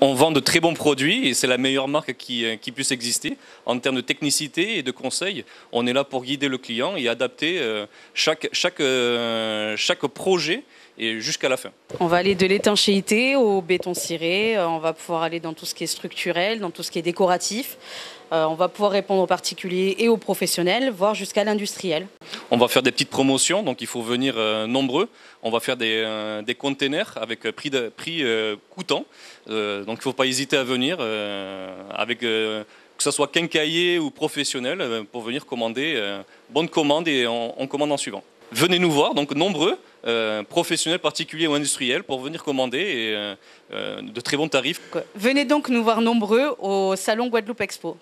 On vend de très bons produits et c'est la meilleure marque euh, qui, puisse exister. En termes de technicité et de conseils, on est là pour guider le client et adapter euh, chaque, chaque, euh, chaque projet et jusqu'à la fin. On va aller de l'étanchéité au béton ciré, on va pouvoir aller dans tout ce qui est structurel, dans tout ce qui est décoratif, on va pouvoir répondre aux particuliers et aux professionnels, voire jusqu'à l'industriel. On va faire des petites promotions, donc il faut venir euh, nombreux. On va faire des, euh, containers avec euh, prix, de, prix coûtant. donc il ne faut pas hésiter à venir avec que ce soit quincailler ou professionnel pour venir commander. bonne commande et on, commande en suivant. Venez nous voir, donc nombreux. professionnels, particuliers ou industriels pour venir commander et, de très bons tarifs. Venez donc nous voir nombreux au Salon Guadeloupe Expo.